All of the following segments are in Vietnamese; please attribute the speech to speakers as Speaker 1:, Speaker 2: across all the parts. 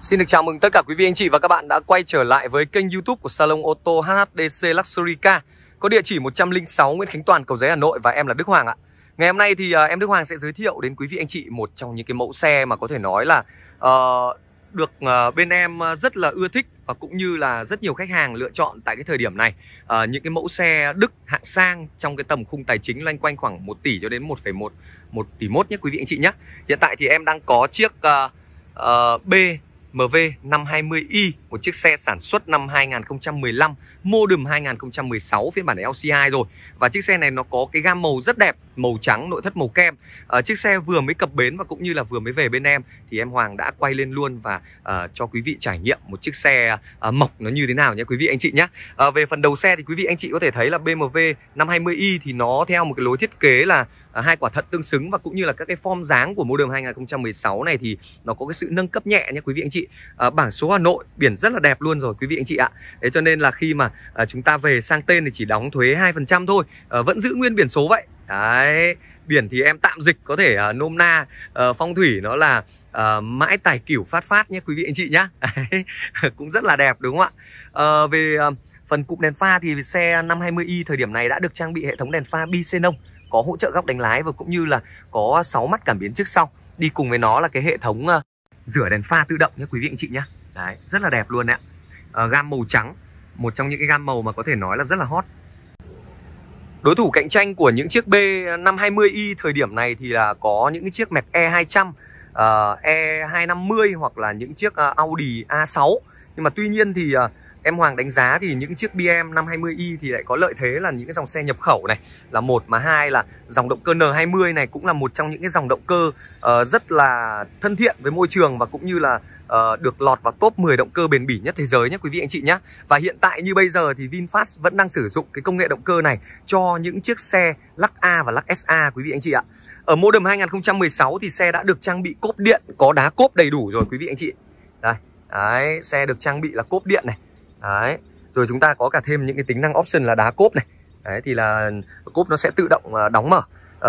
Speaker 1: Xin được chào mừng tất cả quý vị anh chị và các bạn đã quay trở lại với kênh YouTube của Salon ô tô HHDC Luxury Car. Có địa chỉ 106 Nguyễn Khánh Toàn, Cầu Giấy Hà Nội và em là Đức Hoàng ạ. Ngày hôm nay thì à, em Đức Hoàng sẽ giới thiệu đến quý vị anh chị một trong những cái mẫu xe mà có thể nói là uh, được uh, bên em ờ, rất là ưa thích và cũng như là rất nhiều khách hàng lựa chọn tại cái thời điểm này uh, những cái mẫu xe Đức hạng sang trong cái tầm khung tài chính loanh quanh khoảng 1 tỷ cho đến 1,1 1 tỷ 1 nhé quý vị anh chị nhé. Hiện tại thì em đang có chiếc uh, uh, B MV520i, một chiếc xe sản xuất năm 2015, modem 2016 phiên bản LCI rồi. Và chiếc xe này nó có cái gam màu rất đẹp, màu trắng, nội thất màu kem. À, chiếc xe vừa mới cập bến và cũng như là vừa mới về bên em thì em Hoàng đã quay lên luôn và à, cho quý vị trải nghiệm một chiếc xe à, mộc nó như thế nào nhé quý vị anh chị nhé. À, về phần đầu xe thì quý vị anh chị có thể thấy là BMW 520i thì nó theo một cái lối thiết kế là À, hai quả thận tương xứng và cũng như là các cái form dáng của model 2016 này thì nó có cái sự nâng cấp nhẹ nhé quý vị anh chị à, bảng số Hà Nội biển rất là đẹp luôn rồi quý vị anh chị ạ thế cho nên là khi mà à, chúng ta về sang tên thì chỉ đóng thuế 2% thôi à, vẫn giữ nguyên biển số vậy đấy biển thì em tạm dịch có thể à, nôm na à, phong thủy nó là uh, mãi tài cửu phát phát nhé quý vị anh chị nhá cũng rất là đẹp đúng không ạ uh, về uh, phần cụm đèn pha thì xe 520i thời điểm này đã được trang bị hệ thống đèn pha bi xenon có hỗ trợ góc đánh lái và cũng như là có 6 mắt cảm biến trước sau đi cùng với nó là cái hệ thống uh, rửa đèn pha tự động nhé quý vị anh chị nhé đấy rất là đẹp luôn đấy ạ uh, gam màu trắng một trong những cái gam màu mà có thể nói là rất là hot Đối thủ cạnh tranh của những chiếc B520i thời điểm này thì là có những chiếc mẹp E200, uh, E250 hoặc là những chiếc uh, Audi A6. Nhưng mà tuy nhiên thì uh, Em Hoàng đánh giá thì những chiếc BM 520i thì lại có lợi thế là những cái dòng xe nhập khẩu này là một mà hai là dòng động cơ N20 này cũng là một trong những cái dòng động cơ uh, rất là thân thiện với môi trường và cũng như là uh, được lọt vào top 10 động cơ bền bỉ nhất thế giới nhé quý vị anh chị nhé. Và hiện tại như bây giờ thì VinFast vẫn đang sử dụng cái công nghệ động cơ này cho những chiếc xe lắc A và lắc SA quý vị anh chị ạ. Ở model 2016 thì xe đã được trang bị cốp điện có đá cốp đầy đủ rồi quý vị anh chị. Đây, đấy, xe được trang bị là cốp điện này đấy rồi chúng ta có cả thêm những cái tính năng option là đá cốp này đấy thì là cốp nó sẽ tự động à, đóng mở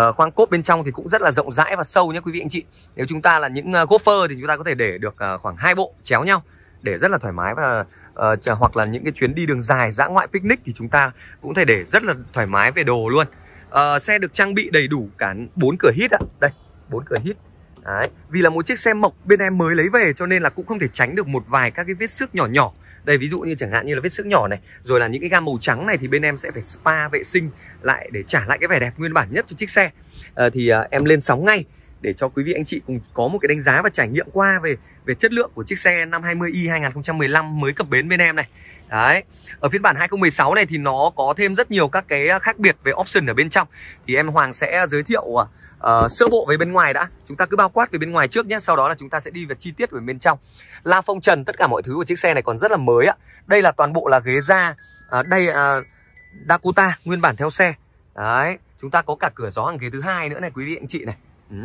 Speaker 1: Uh, khoang cốp bên trong thì cũng rất là rộng rãi và sâu nhé quý vị anh chị nếu chúng ta là những uh, à, golfer thì chúng ta có thể để được à, khoảng hai bộ chéo nhau để rất là thoải mái và uh, hoặc là những cái chuyến đi đường dài dã ngoại picnic thì chúng ta cũng có thể để rất là thoải mái về đồ luôn uh, xe được trang bị đầy đủ cả bốn cửa hít ạ đây bốn cửa hít Đấy. vì là một chiếc xe mộc bên em mới lấy về cho nên là cũng không thể tránh được một vài các cái vết xước nhỏ nhỏ đây ví dụ như chẳng hạn như là vết sức nhỏ này rồi là những cái gam màu trắng này thì bên em sẽ phải spa vệ sinh lại để trả lại cái vẻ đẹp nguyên bản nhất cho chiếc xe à, thì à, em lên sóng ngay để cho quý vị anh chị cùng có một cái đánh giá và trải nghiệm qua về về chất lượng của chiếc xe 520i 2015 mới cập bến bên em này Đấy. Ở phiên bản 2016 này thì nó có thêm rất nhiều các cái à, khác biệt về option ở bên trong. Thì em Hoàng sẽ giới thiệu uh, sơ bộ về bên ngoài đã. Chúng ta cứ bao quát về bên ngoài trước nhé, sau đó là chúng ta sẽ đi vào chi tiết về bên trong. La phong trần tất cả mọi thứ của chiếc xe này còn rất là mới ạ. Đây là toàn bộ là ghế da. Uh, đây uh, Dakota nguyên bản theo xe. Đấy, chúng ta có cả cửa gió hàng ghế thứ hai nữa này quý vị anh chị này. Ừ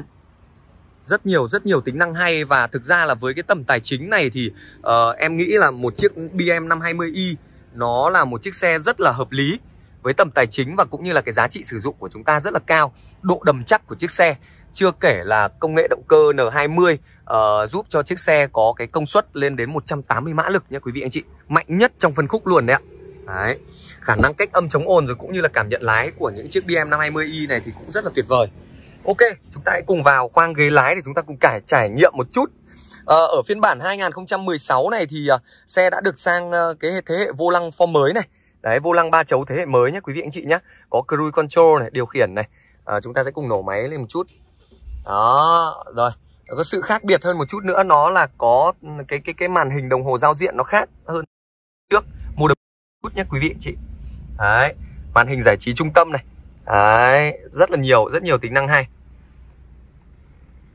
Speaker 1: rất nhiều rất nhiều tính năng hay và thực ra là với cái tầm tài chính này thì uh, em nghĩ là một chiếc BM 520i nó là một chiếc xe rất là hợp lý với tầm tài chính và cũng như là cái giá trị sử dụng của chúng ta rất là cao độ đầm chắc của chiếc xe chưa kể là công nghệ động cơ N20 uh, ờ, giúp cho chiếc xe có cái công suất lên đến 180 mã lực nhé quý vị anh chị mạnh nhất trong phân khúc luôn đấy ạ đấy khả năng cách âm chống ồn rồi cũng như là cảm nhận lái của những chiếc BM 520i này thì cũng rất là tuyệt vời Ok, chúng ta hãy cùng vào khoang ghế lái để chúng ta cùng cải trải nghiệm một chút ờ, ở phiên bản 2016 này thì ờ, xe đã được sang ờ, cái thế hệ vô lăng form mới này đấy vô lăng ba chấu thế hệ mới nhé quý vị anh chị nhé có cruise control này điều khiển này à, chúng ta sẽ cùng nổ máy lên một chút đó rồi có sự khác biệt hơn một chút nữa nó là có ừ, cái cái cái màn hình đồng hồ giao diện nó khác hơn trước một chút nhé quý vị anh chị đấy màn hình giải trí trung tâm này đấy rất là nhiều rất nhiều tính năng hay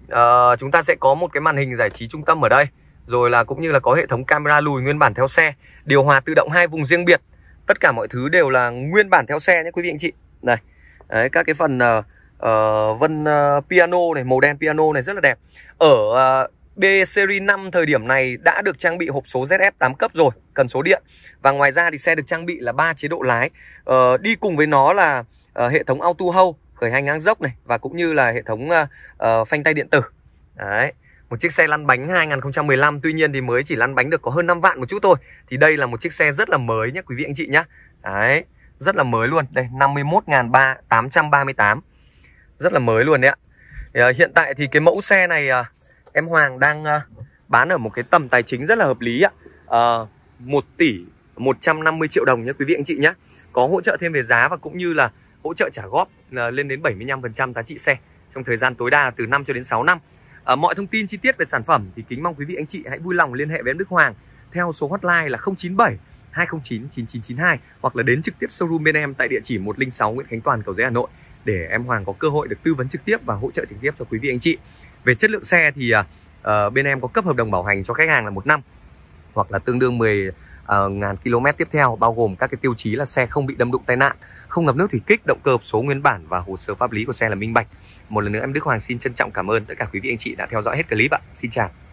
Speaker 1: uh, chúng ta sẽ có một cái màn hình giải trí trung tâm ở đây rồi là cũng như là có hệ thống camera lùi nguyên bản theo xe điều hòa tự động hai vùng riêng biệt tất cả mọi thứ đều là nguyên bản theo xe nhé quý vị anh chị này đấy, các cái phần uh, uh, vân uh, piano này màu đen piano này rất là đẹp ở uh, B series 5 thời điểm này đã được trang bị hộp số ZF8 cấp rồi cần số điện và ngoài ra thì xe được trang bị là ba chế độ lái uh, đi cùng với nó là uh, hệ thống auto hold khởi hành ngang dốc này và cũng như là hệ thống uh, phanh tay điện tử đấy một chiếc xe lăn bánh 2015 tuy nhiên thì mới chỉ lăn bánh được có hơn 5 vạn một chút thôi thì đây là một chiếc xe rất là mới nhé quý vị anh chị nhé đấy rất là mới luôn đây 51.838 rất là mới luôn đấy ạ thì, uh, hiện tại thì cái mẫu xe này uh, em Hoàng đang uh, bán ở một cái tầm tài chính rất là hợp lý ạ uh, 1 tỷ 150 triệu đồng nhé quý vị anh chị nhé có hỗ trợ thêm về giá và cũng như là hỗ trợ trả góp à, lên đến 75% giá trị xe trong thời gian tối đa từ 5 cho đến 6 năm. À, mọi thông tin chi tiết về sản phẩm thì kính mong quý vị anh chị hãy vui lòng liên hệ với em Đức Hoàng theo số hotline là 097 209 9992 hoặc là đến trực tiếp showroom bên em tại địa chỉ 106 Nguyễn Khánh Toàn, Cầu Giấy Hà Nội để em Hoàng có cơ hội được tư vấn trực tiếp và hỗ trợ trực tiếp cho quý vị anh chị. Về chất lượng xe thì uh, bên em có cấp hợp đồng bảo hành cho khách hàng là một năm hoặc là tương đương 10 Ờ, ngàn km tiếp theo bao gồm các cái tiêu chí là xe không bị đâm đụng tai nạn, không ngập nước thủy kích, động cơ hộp số nguyên bản và hồ sơ pháp lý của xe là minh bạch. Một lần nữa em Đức Hoàng xin trân trọng cảm ơn tất cả quý vị anh chị đã theo dõi hết clip ạ. Xin chào.